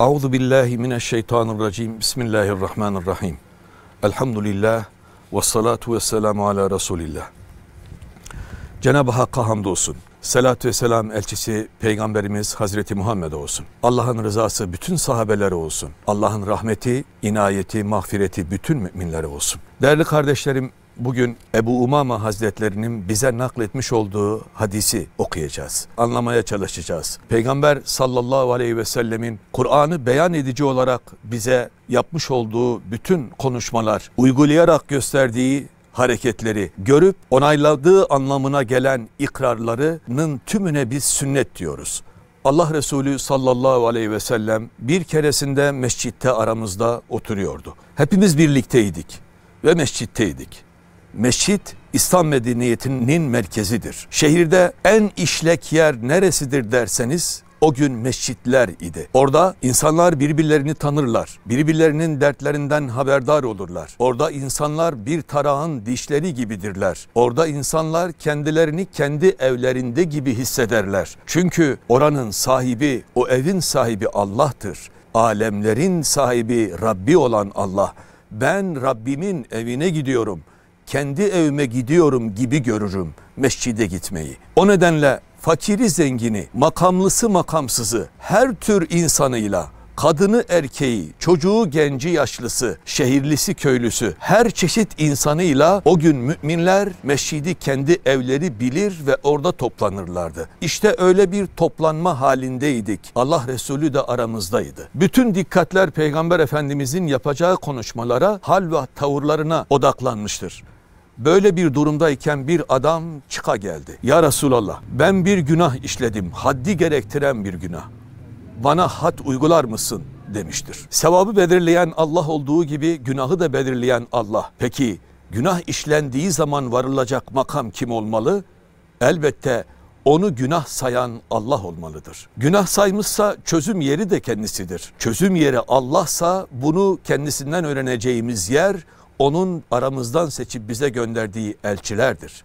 Euzu billahi mineşşeytanirracim. Bismillahirrahmanirrahim. Elhamdülillah ve salatu ve selamu ala Resulillah. Cenab-ı Hakk'a hamdolsun. Selat ve selam elçisi Peygamberimiz Hazreti Muhammed'e olsun. Allah'ın rızası bütün sahabelere olsun. Allah'ın rahmeti, inayeti, mağfireti bütün müminlere olsun. Değerli kardeşlerim Bugün Ebu Umama Hazretlerinin bize nakletmiş olduğu hadisi okuyacağız. Anlamaya çalışacağız. Peygamber sallallahu aleyhi ve sellemin Kur'an'ı beyan edici olarak bize yapmış olduğu bütün konuşmalar, uygulayarak gösterdiği hareketleri görüp onayladığı anlamına gelen ikrarlarının tümüne biz sünnet diyoruz. Allah Resulü sallallahu aleyhi ve sellem bir keresinde mescitte aramızda oturuyordu. Hepimiz birlikteydik ve mescitteydik. Mescit İslam medeniyetinin merkezidir. Şehirde en işlek yer neresidir derseniz o gün mescitler idi. Orada insanlar birbirlerini tanırlar. Birbirlerinin dertlerinden haberdar olurlar. Orada insanlar bir tarağın dişleri gibidirler. Orada insanlar kendilerini kendi evlerinde gibi hissederler. Çünkü oranın sahibi, o evin sahibi Allah'tır. Alemlerin sahibi Rabbi olan Allah. Ben Rabbimin evine gidiyorum kendi evime gidiyorum gibi görürüm mescide gitmeyi. O nedenle fakiri zengini, makamlısı makamsızı, her tür insanıyla kadını erkeği, çocuğu genci yaşlısı, şehirlisi köylüsü her çeşit insanıyla o gün müminler meşidi kendi evleri bilir ve orada toplanırlardı. İşte öyle bir toplanma halindeydik. Allah Resulü de aramızdaydı. Bütün dikkatler Peygamber Efendimizin yapacağı konuşmalara, hal ve tavırlarına odaklanmıştır. Böyle bir durumdayken bir adam çıka geldi. Ya Resulallah ben bir günah işledim. Haddi gerektiren bir günah. Bana hat uygular mısın? demiştir. Sevabı belirleyen Allah olduğu gibi günahı da belirleyen Allah. Peki günah işlendiği zaman varılacak makam kim olmalı? Elbette onu günah sayan Allah olmalıdır. Günah saymışsa çözüm yeri de kendisidir. Çözüm yeri Allah'sa bunu kendisinden öğreneceğimiz yer onun aramızdan seçip bize gönderdiği elçilerdir.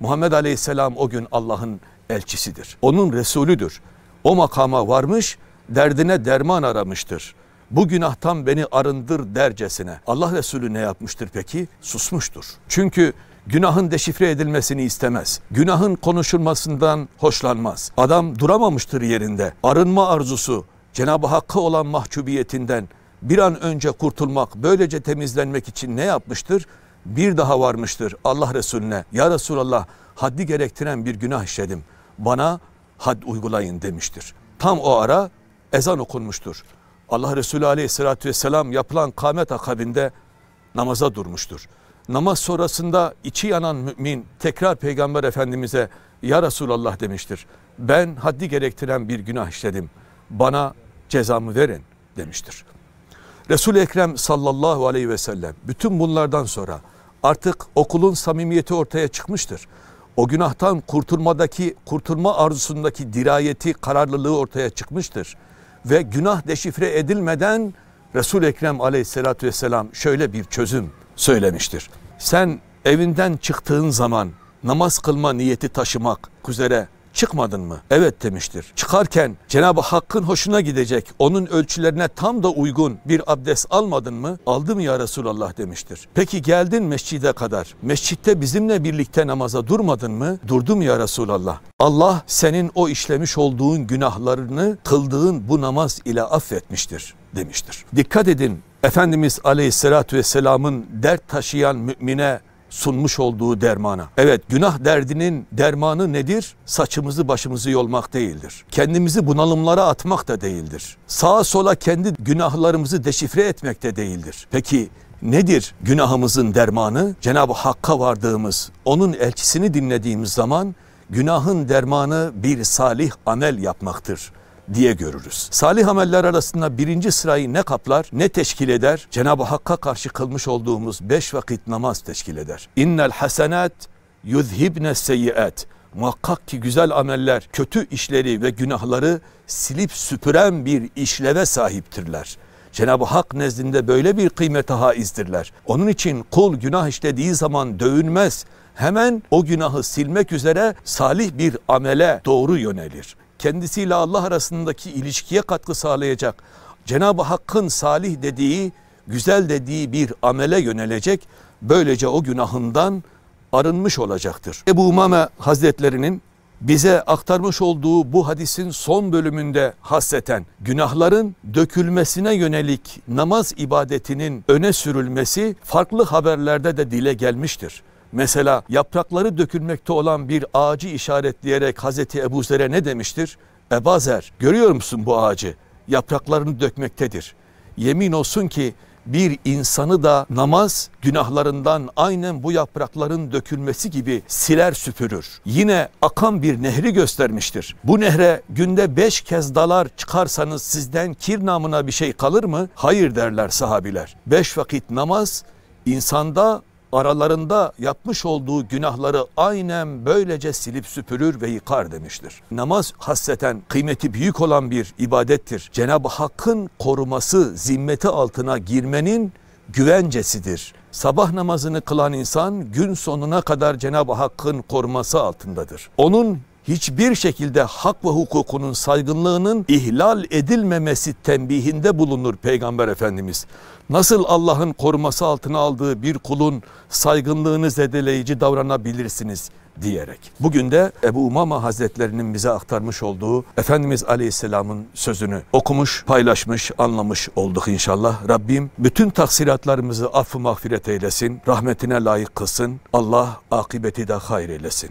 Muhammed Aleyhisselam o gün Allah'ın elçisidir. Onun Resulüdür. O makama varmış, derdine derman aramıştır. Bu günahtan beni arındır dercesine. Allah Resulü ne yapmıştır peki? Susmuştur. Çünkü günahın deşifre edilmesini istemez. Günahın konuşulmasından hoşlanmaz. Adam duramamıştır yerinde. Arınma arzusu Cenab-ı Hakk'a olan mahcubiyetinden bir an önce kurtulmak, böylece temizlenmek için ne yapmıştır? Bir daha varmıştır Allah Resulüne. Ya Resulallah haddi gerektiren bir günah işledim. Bana had uygulayın demiştir. Tam o ara ezan okunmuştur. Allah Resulü aleyhissalatü vesselam yapılan kâmet akabinde namaza durmuştur. Namaz sonrasında içi yanan mümin tekrar Peygamber Efendimiz'e ya Resulallah demiştir. Ben haddi gerektiren bir günah işledim. Bana cezamı verin demiştir. Resul-i Ekrem sallallahu aleyhi ve sellem bütün bunlardan sonra artık okulun samimiyeti ortaya çıkmıştır. O günahtan kurtulmadaki, kurtulma arzusundaki dirayeti, kararlılığı ortaya çıkmıştır. Ve günah deşifre edilmeden Resul-i Ekrem aleyhissalatü vesselam şöyle bir çözüm söylemiştir. Sen evinden çıktığın zaman namaz kılma niyeti taşımak üzere çıkmadın mı? Evet demiştir. Çıkarken Cenab-ı Hakk'ın hoşuna gidecek, onun ölçülerine tam da uygun bir abdest almadın mı? Aldım ya Resulallah demiştir. Peki geldin mescide kadar. Mescitte bizimle birlikte namaza durmadın mı? Durdum ya Resulallah. Allah senin o işlemiş olduğun günahlarını kıldığın bu namaz ile affetmiştir demiştir. Dikkat edin Efendimiz Aleyhisselatü Vesselam'ın dert taşıyan mümine sunmuş olduğu dermana. Evet günah derdinin dermanı nedir? Saçımızı başımızı yolmak değildir. Kendimizi bunalımlara atmak da değildir. Sağa sola kendi günahlarımızı deşifre etmek de değildir. Peki nedir günahımızın dermanı? Cenab-ı Hakk'a vardığımız, onun elçisini dinlediğimiz zaman günahın dermanı bir salih amel yapmaktır diye görürüz. Salih ameller arasında birinci sırayı ne kaplar ne teşkil eder? Cenab-ı Hakk'a karşı kılmış olduğumuz beş vakit namaz teşkil eder. İnnel hasenat yuzhibne seyyiat. Muhakkak ki güzel ameller kötü işleri ve günahları silip süpüren bir işleve sahiptirler. Cenab-ı Hak nezdinde böyle bir kıymete haizdirler. Onun için kul günah işlediği zaman dövünmez. Hemen o günahı silmek üzere salih bir amele doğru yönelir kendisiyle Allah arasındaki ilişkiye katkı sağlayacak, Cenab-ı Hakk'ın salih dediği, güzel dediği bir amele yönelecek. Böylece o günahından arınmış olacaktır. Ebu Umame Hazretlerinin bize aktarmış olduğu bu hadisin son bölümünde hasreten günahların dökülmesine yönelik namaz ibadetinin öne sürülmesi farklı haberlerde de dile gelmiştir. Mesela yaprakları dökülmekte olan bir ağacı işaretleyerek Hazreti Ebu Zer'e ne demiştir? Ebazer görüyor musun bu ağacı? Yapraklarını dökmektedir. Yemin olsun ki bir insanı da namaz günahlarından aynen bu yaprakların dökülmesi gibi siler süpürür. Yine akan bir nehri göstermiştir. Bu nehre günde beş kez dalar çıkarsanız sizden kir namına bir şey kalır mı? Hayır derler sahabiler. Beş vakit namaz insanda aralarında yapmış olduğu günahları aynen böylece silip süpürür ve yıkar demiştir. Namaz hasseten kıymeti büyük olan bir ibadettir. Cenab-ı Hakk'ın koruması, zimmeti altına girmenin güvencesidir. Sabah namazını kılan insan gün sonuna kadar Cenab-ı Hakk'ın koruması altındadır. Onun hiçbir şekilde hak ve hukukunun saygınlığının ihlal edilmemesi tembihinde bulunur Peygamber Efendimiz. Nasıl Allah'ın koruması altına aldığı bir kulun saygınlığını zedeleyici davranabilirsiniz diyerek. Bugün de Ebu Umama Hazretlerinin bize aktarmış olduğu Efendimiz Aleyhisselam'ın sözünü okumuş, paylaşmış, anlamış olduk inşallah. Rabbim bütün taksiratlarımızı affı mağfiret eylesin, rahmetine layık kılsın. Allah akıbeti de hayır eylesin.